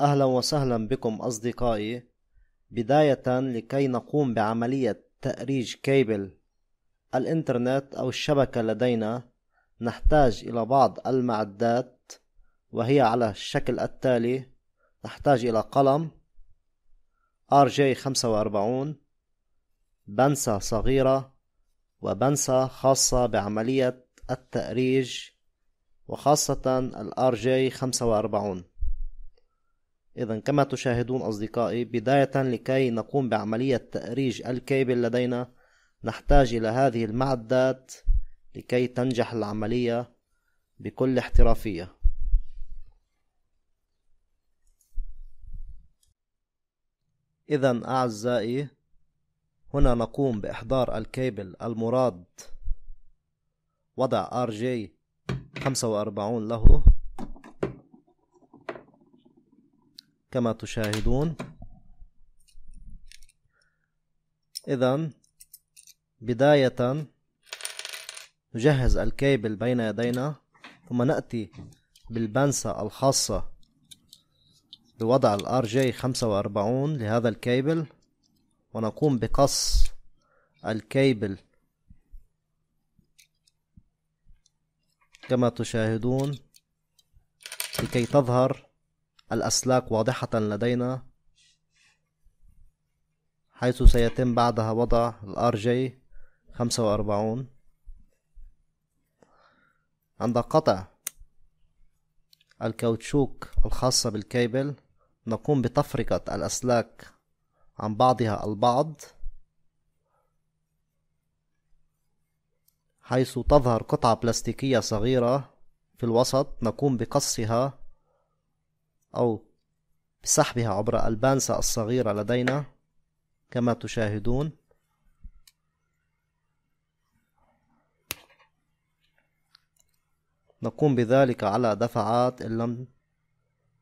أهلا وسهلا بكم أصدقائي بداية لكي نقوم بعملية تأريج كيبل الإنترنت أو الشبكة لدينا نحتاج إلى بعض المعدات وهي على الشكل التالي نحتاج إلى قلم RJ45 بنسة صغيرة وبنسى خاصة بعملية التأريج وخاصة الـ جي 45 إذا كما تشاهدون أصدقائي بداية لكي نقوم بعملية تأريج الكيبل لدينا نحتاج إلى هذه المعدات لكي تنجح العملية بكل احترافية إذا أعزائي هنا نقوم بإحضار الكيبل المراد وضع RJ 45 له كما تشاهدون إذا بداية نجهز الكيبل بين يدينا ثم نأتي بالبنسة الخاصة بوضع الـ rj 45 لهذا الكيبل ونقوم بقص الكيبل كما تشاهدون لكي تظهر الأسلاك واضحة لدينا حيث سيتم بعدها وضع الار جي 45 عند قطع الكاوتشوك الخاصة بالكيبل نقوم بتفرقة الأسلاك عن بعضها البعض حيث تظهر قطعة بلاستيكية صغيرة في الوسط نقوم بقصها أو بسحبها عبر البانسة الصغيرة لدينا كما تشاهدون نقوم بذلك على دفعات إن لم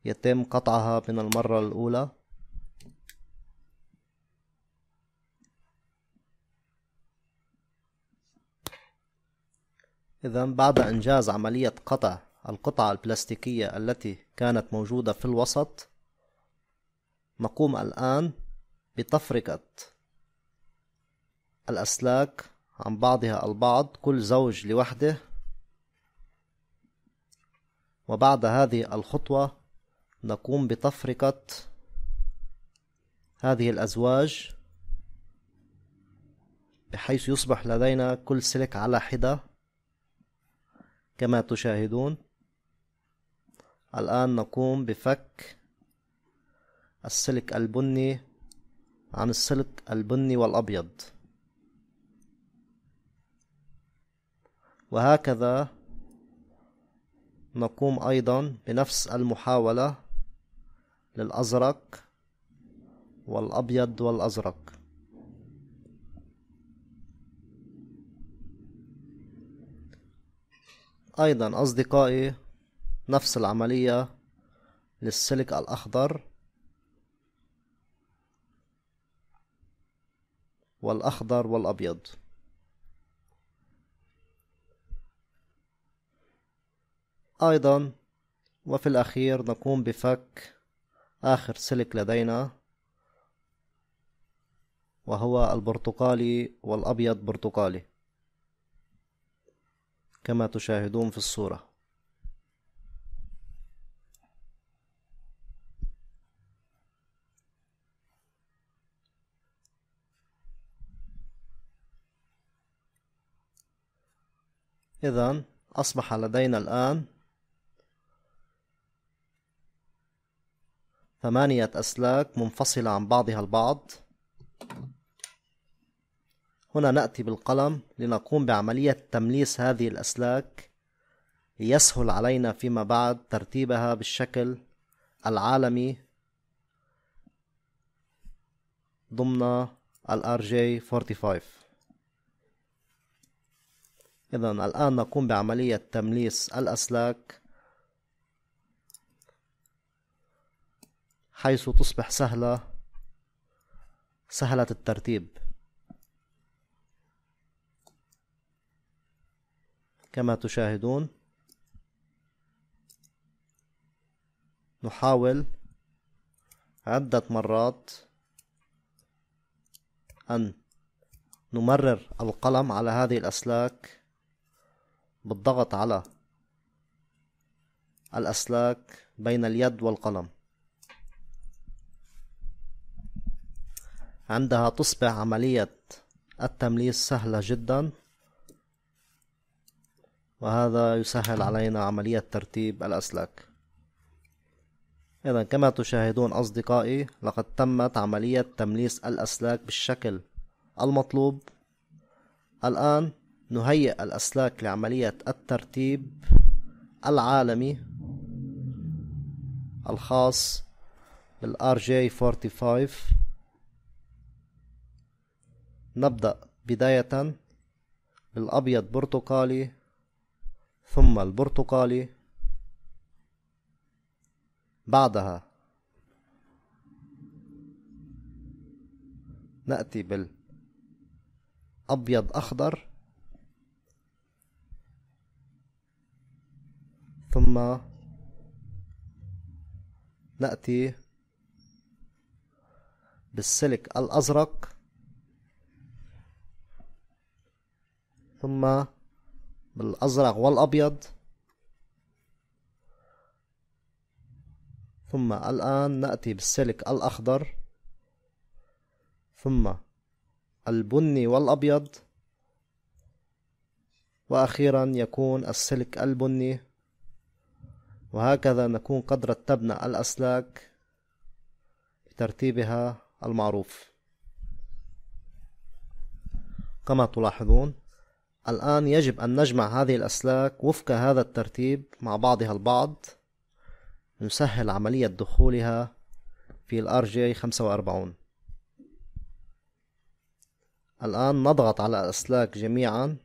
يتم قطعها من المرة الأولى إذا بعد إنجاز عملية قطع القطعة البلاستيكية التي كانت موجودة في الوسط نقوم الآن بتفرقة الأسلاك عن بعضها البعض كل زوج لوحده وبعد هذه الخطوة نقوم بتفرقة هذه الأزواج بحيث يصبح لدينا كل سلك على حدة كما تشاهدون الآن نقوم بفك السلك البني عن السلك البني والأبيض وهكذا نقوم أيضا بنفس المحاولة للأزرق والأبيض والأزرق أيضا أصدقائي نفس العملية للسلك الأخضر والأخضر والأبيض أيضا وفي الأخير نقوم بفك آخر سلك لدينا وهو البرتقالي والأبيض برتقالي كما تشاهدون في الصورة إذا أصبح لدينا الآن ثمانية أسلاك منفصلة عن بعضها البعض هنا نأتي بالقلم لنقوم بعملية تمليس هذه الأسلاك ليسهل علينا فيما بعد ترتيبها بالشكل العالمي ضمن ال RJ45 إذا الآن نقوم بعملية تمليس الأسلاك حيث تصبح سهلة سهلة الترتيب كما تشاهدون نحاول عدة مرات أن نمرر القلم على هذه الأسلاك بالضغط على الأسلاك بين اليد والقلم عندها تصبح عملية التمليس سهلة جداً وهذا يسهل علينا عملية ترتيب الأسلاك إذا كما تشاهدون أصدقائي لقد تمت عملية تمليس الأسلاك بالشكل المطلوب الآن نهيئ الأسلاك لعملية الترتيب العالمي الخاص rj 45 نبدأ بداية بالأبيض برتقالي ثم البرتقالي بعدها نأتي بالأبيض أخضر ثم نأتي بالسلك الأزرق ثم بالأزرق والأبيض ثم الآن نأتي بالسلك الأخضر ثم البني والأبيض وأخيرا يكون السلك البني وهكذا نكون قد رتبنا الأسلاك بترتيبها المعروف كما تلاحظون الآن يجب أن نجمع هذه الأسلاك وفق هذا الترتيب مع بعضها البعض نسهل عملية دخولها في الـ RJ 45 الآن نضغط على الأسلاك جميعا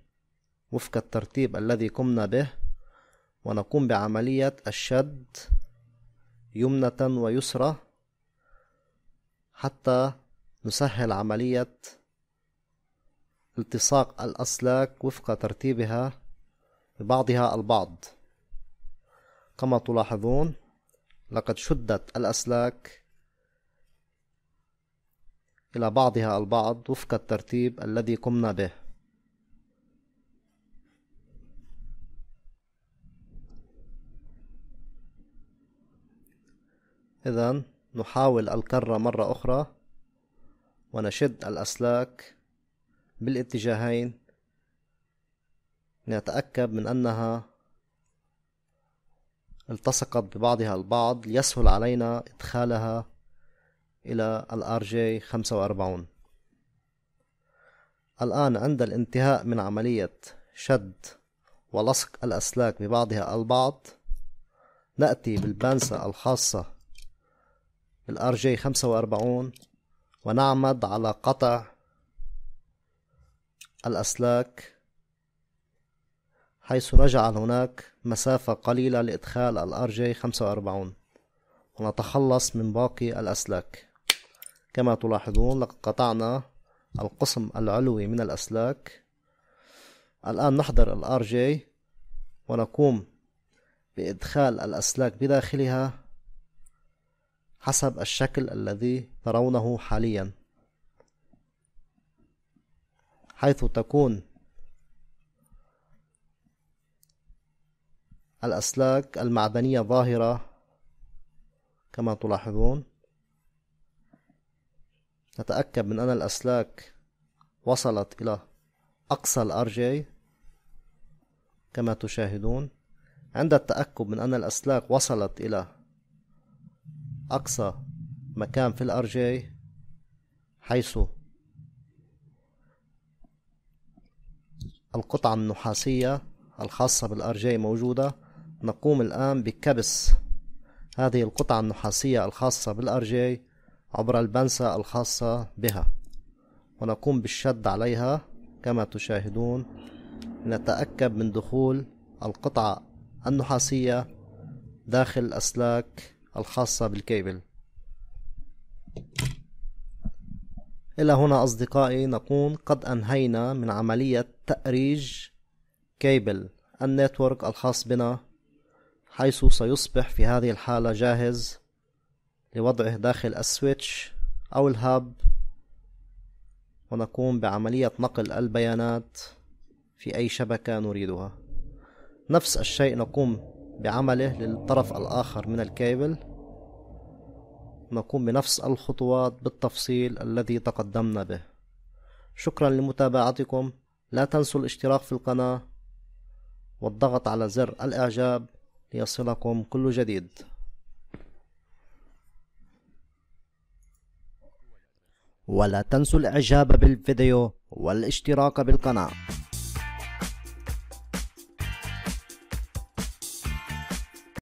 وفق الترتيب الذي قمنا به ونقوم بعملية الشد يمنة ويسرى حتى نسهل عملية التصاق الأسلاك وفق ترتيبها ببعضها البعض كما تلاحظون لقد شدت الأسلاك إلى بعضها البعض وفق الترتيب الذي قمنا به إذا نحاول الكرة مرة أخرى ونشد الأسلاك بالاتجاهين نتأكد من أنها التصقت ببعضها البعض ليسهل علينا إدخالها إلى ال RJ 45 الآن عند الانتهاء من عملية شد ولصق الأسلاك ببعضها البعض نأتي بالبانسة الخاصة بال RJ 45 ونعمد على قطع الأسلاك حيث رجع هناك مسافة قليلة لإدخال الار جي 45 ونتخلص من باقي الأسلاك كما تلاحظون لقد قطعنا القسم العلوي من الأسلاك الآن نحضر الار جي ونقوم بإدخال الأسلاك بداخلها حسب الشكل الذي ترونه حالياً حيث تكون الأسلاك المعدنية ظاهرة كما تلاحظون نتأكد من أن الأسلاك وصلت إلى أقصى الأرجي كما تشاهدون عند التأكد من أن الأسلاك وصلت إلى أقصى مكان في الأرجي حيث القطعة النحاسية الخاصة بالار جي موجودة نقوم الآن بكبس هذه القطعة النحاسية الخاصة بالار جي عبر البنسة الخاصة بها ونقوم بالشد عليها كما تشاهدون لنتأكد من دخول القطعة النحاسية داخل الأسلاك الخاصة بالكيبل إلى هنا أصدقائي نكون قد أنهينا من عملية تأريج كيبل النتورك الخاص بنا حيث سيصبح في هذه الحالة جاهز لوضعه داخل السويتش أو الهاب ونقوم بعملية نقل البيانات في أي شبكة نريدها نفس الشيء نقوم بعمله للطرف الآخر من الكيبل نقوم بنفس الخطوات بالتفصيل الذي تقدمنا به شكرا لمتابعتكم لا تنسوا الاشتراك في القناة والضغط على زر الإعجاب ليصلكم كل جديد ولا تنسوا الإعجاب بالفيديو والاشتراك بالقناة